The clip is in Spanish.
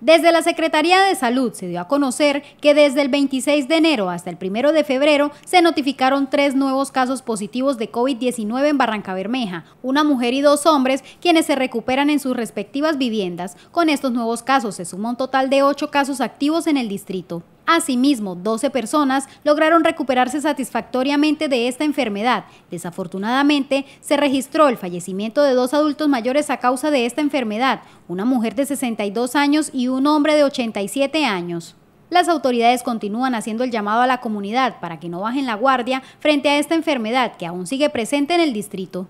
Desde la Secretaría de Salud se dio a conocer que desde el 26 de enero hasta el 1 de febrero se notificaron tres nuevos casos positivos de COVID-19 en Barranca Bermeja, una mujer y dos hombres quienes se recuperan en sus respectivas viviendas. Con estos nuevos casos se sumó un total de ocho casos activos en el distrito. Asimismo, 12 personas lograron recuperarse satisfactoriamente de esta enfermedad. Desafortunadamente, se registró el fallecimiento de dos adultos mayores a causa de esta enfermedad, una mujer de 62 años y un hombre de 87 años. Las autoridades continúan haciendo el llamado a la comunidad para que no bajen la guardia frente a esta enfermedad que aún sigue presente en el distrito.